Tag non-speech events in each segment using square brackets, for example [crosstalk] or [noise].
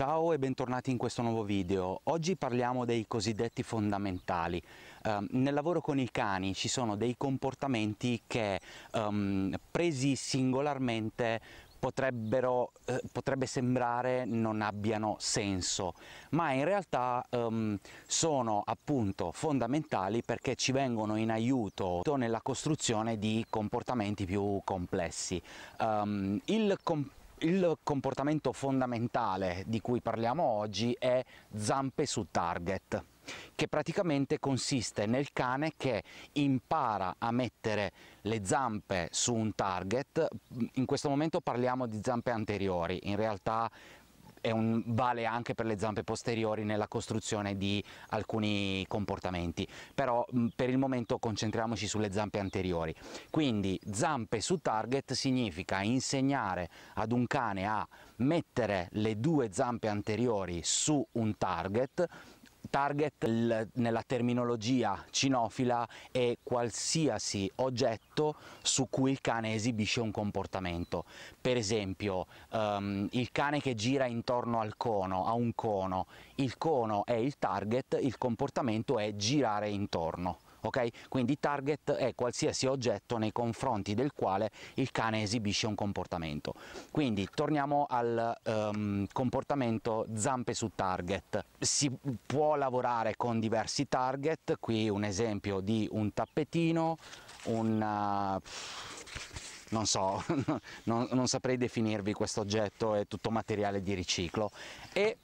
Ciao e bentornati in questo nuovo video. Oggi parliamo dei cosiddetti fondamentali. Um, nel lavoro con i cani ci sono dei comportamenti che um, presi singolarmente potrebbero, eh, potrebbe sembrare non abbiano senso, ma in realtà um, sono appunto fondamentali perché ci vengono in aiuto nella costruzione di comportamenti più complessi. Um, il comp il comportamento fondamentale di cui parliamo oggi è zampe su target che praticamente consiste nel cane che impara a mettere le zampe su un target, in questo momento parliamo di zampe anteriori, in realtà un, vale anche per le zampe posteriori nella costruzione di alcuni comportamenti, però per il momento concentriamoci sulle zampe anteriori. Quindi zampe su target significa insegnare ad un cane a mettere le due zampe anteriori su un target Target nella terminologia cinofila è qualsiasi oggetto su cui il cane esibisce un comportamento. Per esempio, um, il cane che gira intorno al cono, a un cono, il cono è il target, il comportamento è girare intorno. Okay? Quindi target è qualsiasi oggetto nei confronti del quale il cane esibisce un comportamento. Quindi torniamo al um, comportamento zampe su target. Si può lavorare con diversi target, qui un esempio di un tappetino, un... Non so, [laughs] non, non saprei definirvi questo oggetto, è tutto materiale di riciclo e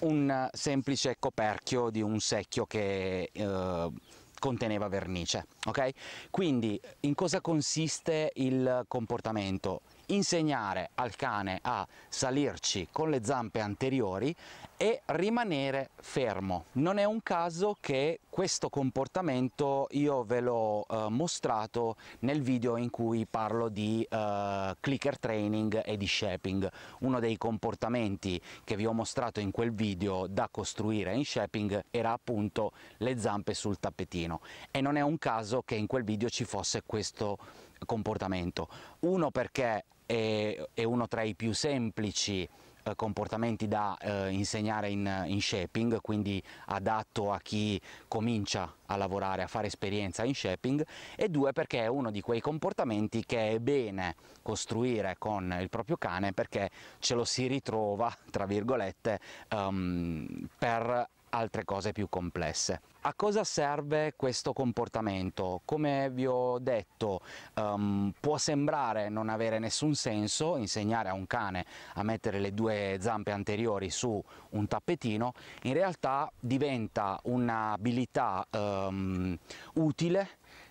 un semplice coperchio di un secchio che eh, conteneva vernice. ok Quindi in cosa consiste il comportamento? insegnare al cane a salirci con le zampe anteriori e rimanere fermo. Non è un caso che questo comportamento io ve l'ho eh, mostrato nel video in cui parlo di eh, clicker training e di shaping, uno dei comportamenti che vi ho mostrato in quel video da costruire in shaping era appunto le zampe sul tappetino e non è un caso che in quel video ci fosse questo comportamento. Uno perché è, è uno tra i più semplici eh, comportamenti da eh, insegnare in, in, shaping, quindi adatto a chi comincia a lavorare, a fare esperienza in shaping, e due perché è uno di quei comportamenti che è bene costruire con il proprio cane perché ce lo si ritrova, tra virgolette, um, per altre cose più complesse. A cosa serve questo comportamento? Come vi ho detto um, può sembrare non avere nessun senso insegnare a un cane a mettere le due zampe anteriori su un tappetino, in realtà diventa un'abilità um, utile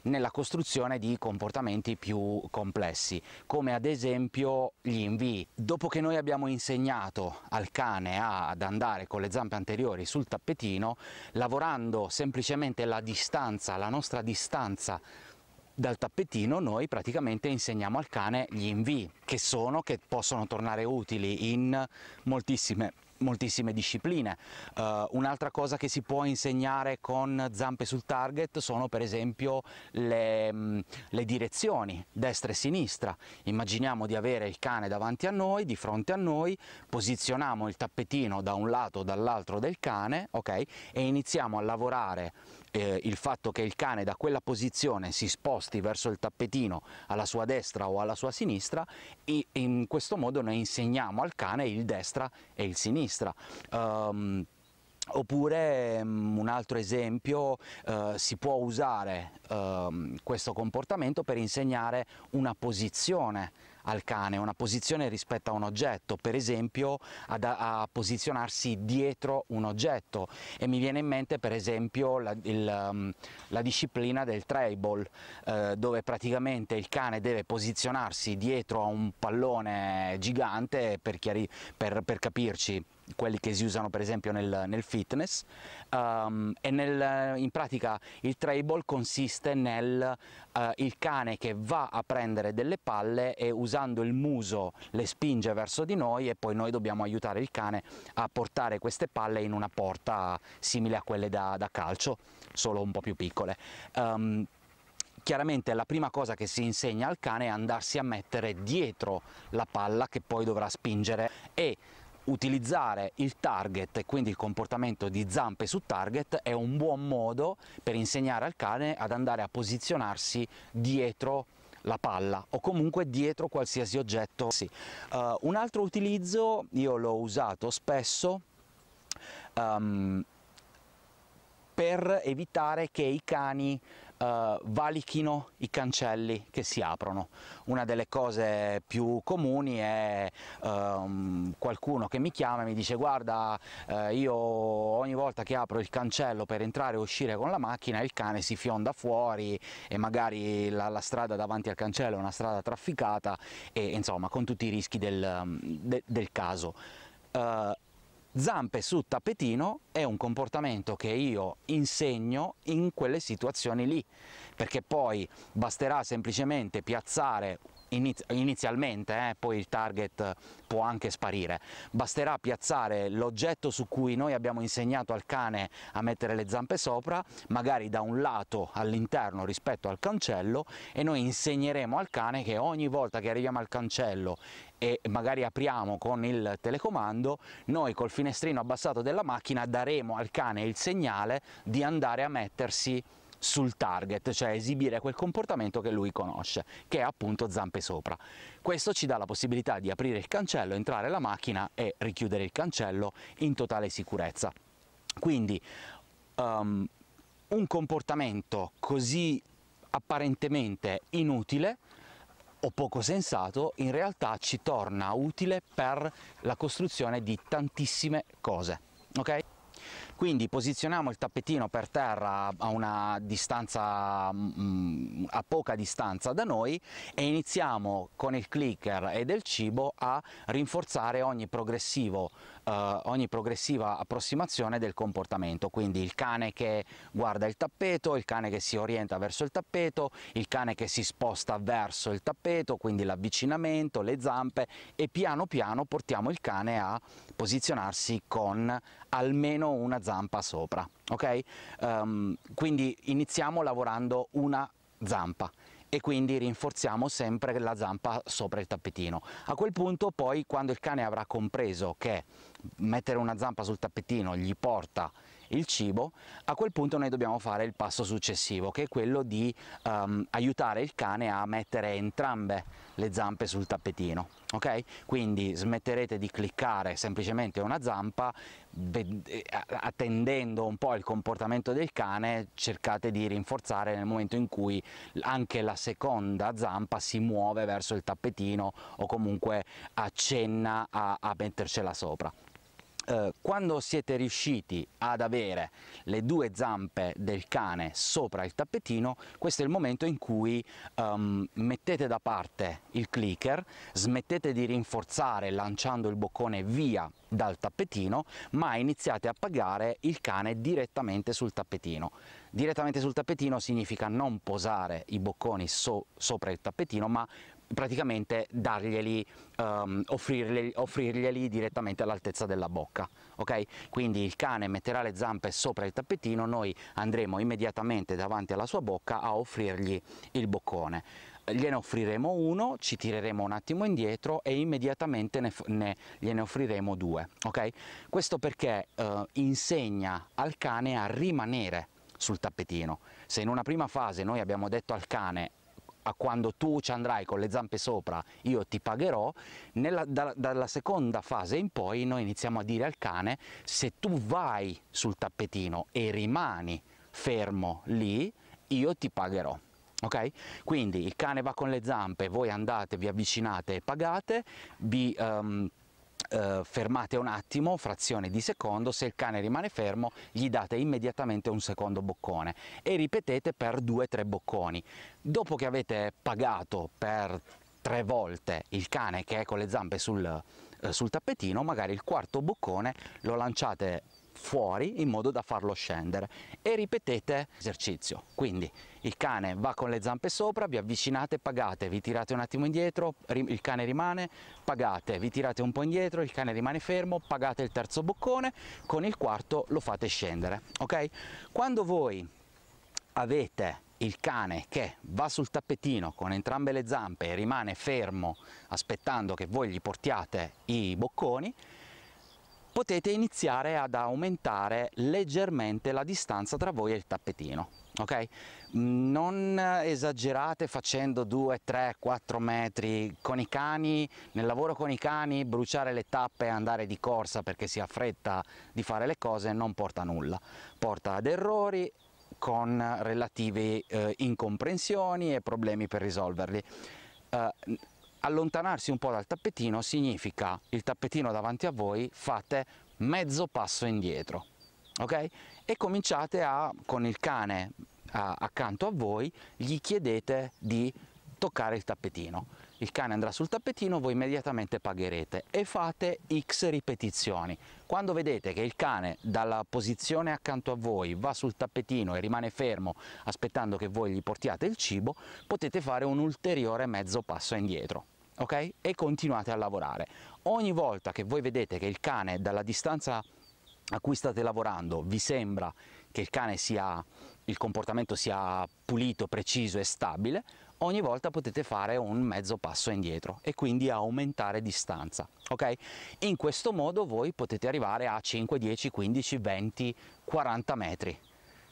nella costruzione di comportamenti più complessi, come ad esempio gli invii. Dopo che noi abbiamo insegnato al cane ad andare con le zampe anteriori sul tappetino, lavorando semplicemente la distanza, la nostra distanza dal tappetino noi praticamente insegniamo al cane gli invii che sono, che possono tornare utili in moltissime moltissime discipline. Uh, Un'altra cosa che si può insegnare con zampe sul target sono per esempio le, mh, mm, le, direzioni destra e sinistra. Immaginiamo di avere il cane davanti a noi, di fronte a noi, posizioniamo il tappetino da un lato o dall'altro del cane okay, e iniziamo a lavorare eh, il fatto che il cane da quella posizione si sposti verso il tappetino alla sua destra o alla sua sinistra e in questo modo noi insegniamo al cane il destra e il sinistra. Um, Oppure mm, un altro esempio, uh, si può usare uh, questo comportamento per insegnare una posizione al cane, una posizione rispetto a un oggetto, per esempio ad, a posizionarsi dietro un oggetto e mi viene in mente per esempio la, il, um, la disciplina del trail eh, dove praticamente il cane deve posizionarsi dietro a un pallone gigante per, chiari, per, per capirci quelli che si usano per esempio nel, nel fitness um, e nel, in pratica il trail consiste nel eh, il cane che va a prendere delle palle e usando il muso le spinge verso di noi e poi noi dobbiamo aiutare il cane a portare queste palle in una porta simile a quelle da, da calcio, solo un po' più piccole. Um, chiaramente la prima cosa che si insegna al cane è andarsi a mettere dietro la palla che poi dovrà spingere e utilizzare il target e quindi il comportamento di zampe su target è un buon modo per insegnare al cane ad andare a posizionarsi dietro la palla o comunque dietro qualsiasi oggetto. Sì. Uh, un altro utilizzo, io l'ho usato spesso, um, per evitare che i cani eh, valichino i cancelli che si aprono. Una delle cose più comuni è ehm, qualcuno che mi chiama e mi dice guarda eh, io ogni volta che apro il cancello per entrare e uscire con la macchina il cane si fionda fuori e magari la, la strada davanti al cancello è una strada trafficata e insomma con tutti i rischi del, mm, de, del caso. Eh, zampe su tappetino è un comportamento che io insegno in quelle situazioni lì, perché poi basterà semplicemente piazzare inizialmente, eh, poi il target può anche sparire, basterà piazzare l'oggetto su cui noi abbiamo insegnato al cane a mettere le zampe sopra, magari da un lato all'interno rispetto al cancello e noi insegneremo al cane che ogni volta che arriviamo al cancello e magari apriamo con il telecomando, noi col finestrino abbassato della macchina daremo daremo al cane il segnale di andare a mettersi sul target, cioè esibire quel comportamento che lui conosce, che è appunto zampe sopra. Questo ci dà la possibilità di aprire il cancello, entrare la macchina e richiudere il cancello in totale sicurezza. Quindi um, un comportamento così apparentemente inutile o poco sensato in realtà ci torna utile per la costruzione di tantissime cose. Okay? Quindi posizioniamo il tappetino per terra a una distanza, mm, a poca distanza da noi e iniziamo con il clicker e del cibo a rinforzare ogni progressivo eh, ogni progressiva approssimazione del comportamento, quindi il cane che guarda il tappeto, il cane che si orienta verso il tappeto, il cane che si sposta verso il tappeto, quindi l'avvicinamento, le zampe e piano piano portiamo il cane a posizionarsi con almeno una zampa sopra. Ok? Um, quindi iniziamo lavorando una zampa e quindi rinforziamo sempre la zampa sopra il tappetino. A quel punto poi quando il cane avrà compreso che mettere una zampa sul tappetino gli porta il cibo, a quel punto noi dobbiamo fare il passo successivo che è quello di um, aiutare il cane a mettere entrambe le zampe sul tappetino. Ok? Quindi smetterete di cliccare semplicemente una zampa, eh, attendendo un po' il comportamento del cane, cercate di rinforzare nel momento in cui anche la seconda zampa si muove verso il tappetino o comunque accenna a, a mettercela sopra. Eh, quando siete riusciti ad avere le due zampe del cane sopra il tappetino, questo è il momento in cui um, mettete da parte il clicker, smettete di rinforzare lanciando il boccone via dal tappetino, ma iniziate a pagare il cane direttamente sul tappetino. Direttamente sul tappetino significa non posare i bocconi so sopra il tappetino, ma praticamente darglieli, um, ehm, offrirglieli, offrirglieli, direttamente all'altezza della bocca. Okay? Quindi il cane metterà le zampe sopra il tappetino, noi andremo immediatamente davanti alla sua bocca a offrirgli il boccone. Gliene offriremo uno, ci tireremo un attimo indietro e immediatamente ne, ne, gliene offriremo due. Okay? Questo perché uh, insegna al cane a rimanere sul tappetino. Se in una prima fase noi abbiamo detto al cane a quando tu ci andrai con le zampe sopra io ti pagherò, Nella, da, dalla seconda fase in poi noi iniziamo a dire al cane se tu vai sul tappetino e rimani fermo lì io ti pagherò. Okay? Quindi il cane va con le zampe, voi andate, vi avvicinate e pagate, vi... Um, eh, fermate un attimo, frazione di secondo, se il cane rimane fermo gli date immediatamente un secondo boccone e ripetete per 2-3 bocconi. Dopo che avete pagato per tre volte il cane che è con le zampe sul, eh, sul tappetino, magari il quarto boccone lo lanciate fuori in modo da farlo scendere e ripetete l'esercizio. Quindi il cane va con le zampe sopra, vi avvicinate, pagate, vi tirate un attimo indietro, il cane rimane, pagate, vi tirate un po' indietro, il cane rimane fermo, pagate il terzo boccone, con il quarto lo fate scendere. Ok? Quando voi avete il cane che va sul tappetino con entrambe le zampe e rimane fermo aspettando che voi gli portiate i bocconi, potete iniziare ad aumentare leggermente la distanza tra voi e il tappetino. Ok? Non esagerate facendo 2, 3, 4 metri con i cani, nel lavoro con i cani bruciare le tappe e andare di corsa perché si ha fretta di fare le cose non porta a nulla, porta ad errori con relative eh, incomprensioni e problemi per risolverli. eh, allontanarsi un po' dal tappetino significa il tappetino davanti a voi fate mezzo passo indietro ok e cominciate a con il cane a, accanto a voi gli chiedete di toccare il tappetino il cane andrà sul tappetino voi immediatamente pagherete e fate x ripetizioni quando vedete che il cane dalla posizione accanto a voi va sul tappetino e rimane fermo aspettando che voi gli portiate il cibo potete fare un ulteriore mezzo passo indietro ok? E continuate a lavorare. Ogni volta che voi vedete che il cane dalla distanza a cui state lavorando vi sembra che il cane sia il comportamento sia pulito, preciso e stabile, ogni volta potete fare un mezzo passo indietro e quindi aumentare distanza, ok? In questo modo voi potete arrivare a 5, 10, 15, 20, 40 metri,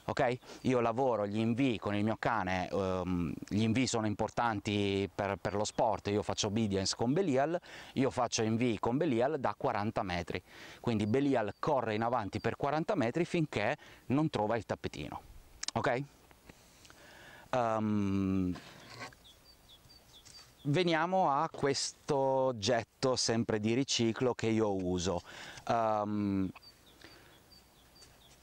Okay? Io lavoro gli invii con il mio cane, um, gli invii sono importanti per, per, lo sport, io faccio obedience con Belial, io faccio invii con Belial da 40 metri, quindi Belial corre in avanti per 40 metri finché non trova il tappetino. Okay? Um, veniamo a questo oggetto sempre di riciclo che io uso. Um,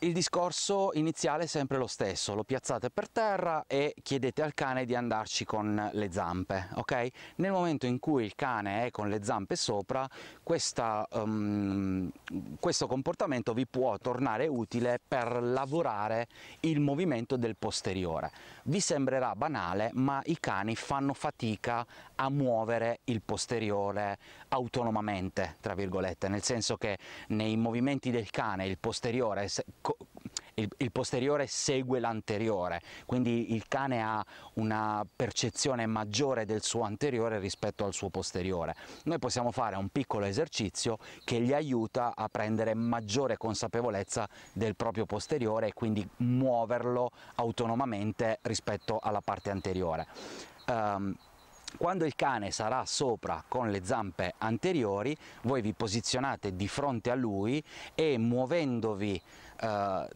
il discorso iniziale è sempre lo stesso, lo piazzate per terra e chiedete al cane di andarci con le zampe, ok? Nel momento in cui il cane è con le zampe sopra, questa, um, questo comportamento vi può tornare utile per lavorare il movimento del posteriore. Vi sembrerà banale, ma i cani fanno fatica a muovere il posteriore autonomamente, tra virgolette, nel senso che nei movimenti del cane il posteriore il, il posteriore segue l'anteriore, quindi il cane ha una percezione maggiore del suo anteriore rispetto al suo posteriore. Noi possiamo fare un piccolo esercizio che gli aiuta a prendere maggiore consapevolezza del proprio posteriore e quindi muoverlo autonomamente rispetto alla parte anteriore. Um, quando il cane sarà sopra con le zampe anteriori voi vi posizionate di fronte a lui e muovendovi eh,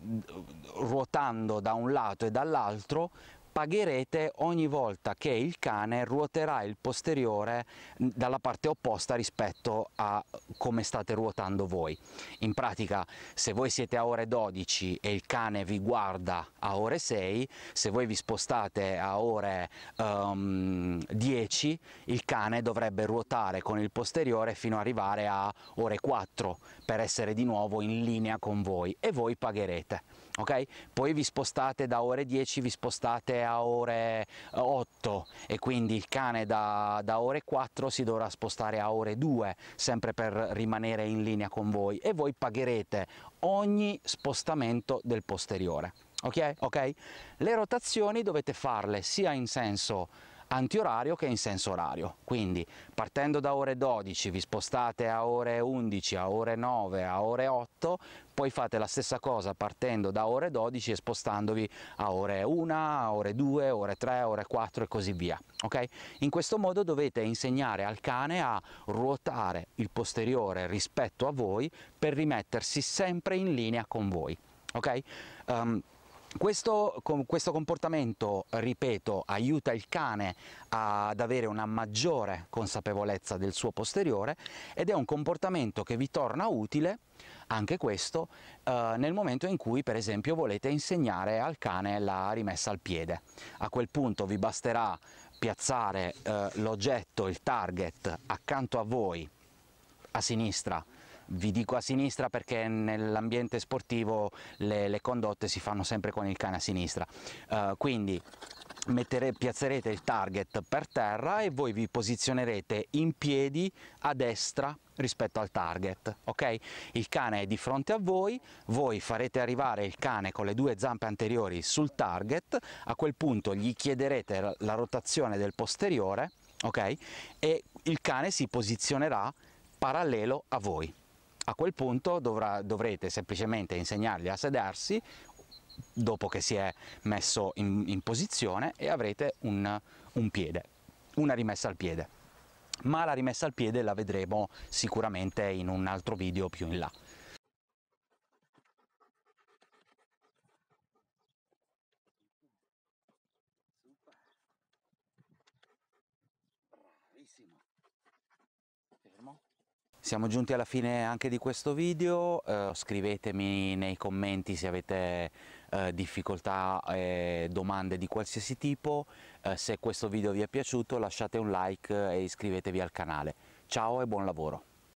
ruotando da un lato e dall'altro pagherete ogni volta che il cane ruoterà il posteriore dalla parte opposta rispetto a come state ruotando voi. In pratica se voi siete a ore 12 e il cane vi guarda a ore 6, se voi vi spostate a ore um, ehm, 10 il cane dovrebbe ruotare con il posteriore fino ad arrivare a ore 4 per essere di nuovo in linea con voi e voi pagherete Okay? Poi vi spostate da ore 10, vi spostate a ore 8 eh, e quindi il cane da, da, ore 4 si dovrà spostare a ore 2, sempre per rimanere in linea con voi e voi pagherete ogni spostamento del posteriore. Ok? okay? Le rotazioni dovete farle sia in senso antiorario che in senso orario. Quindi partendo da ore 12 vi spostate a ore 11, a ore 9, a ore 8, poi fate la stessa cosa partendo da ore 12 e spostandovi a ore 1, a ore 2, ore 3, ore 4 e così via. Okay? In questo modo dovete insegnare al cane a ruotare il posteriore rispetto a voi per rimettersi sempre in linea con voi. Okay? Um, questo, questo, comportamento, ripeto, aiuta il cane ad avere una maggiore consapevolezza del suo posteriore ed è un comportamento che vi torna utile, anche questo, eh, nel momento in cui per esempio volete insegnare al cane la rimessa al piede. A quel punto vi basterà piazzare eh, l'oggetto, il target, accanto a voi, a sinistra vi dico a sinistra perché nell'ambiente sportivo le, le, condotte si fanno sempre con il cane a sinistra uh, quindi mettere, piazzerete il target per terra e voi vi posizionerete in piedi a destra rispetto al target ok il cane è di fronte a voi voi farete arrivare il cane con le due zampe anteriori sul target a quel punto gli chiederete la rotazione del posteriore ok e il cane si posizionerà parallelo a voi a quel punto dovrà, dovrete semplicemente insegnargli a sedersi dopo che si è messo in, in posizione e avrete un, un piede, una rimessa al piede. Ma la rimessa al piede la vedremo sicuramente in un altro video più in là. Siamo giunti alla fine anche di questo video, eh, scrivetemi nei commenti se avete eh, difficoltà e domande di qualsiasi tipo, eh, se questo video vi è piaciuto lasciate un like e iscrivetevi al canale. Ciao e buon lavoro!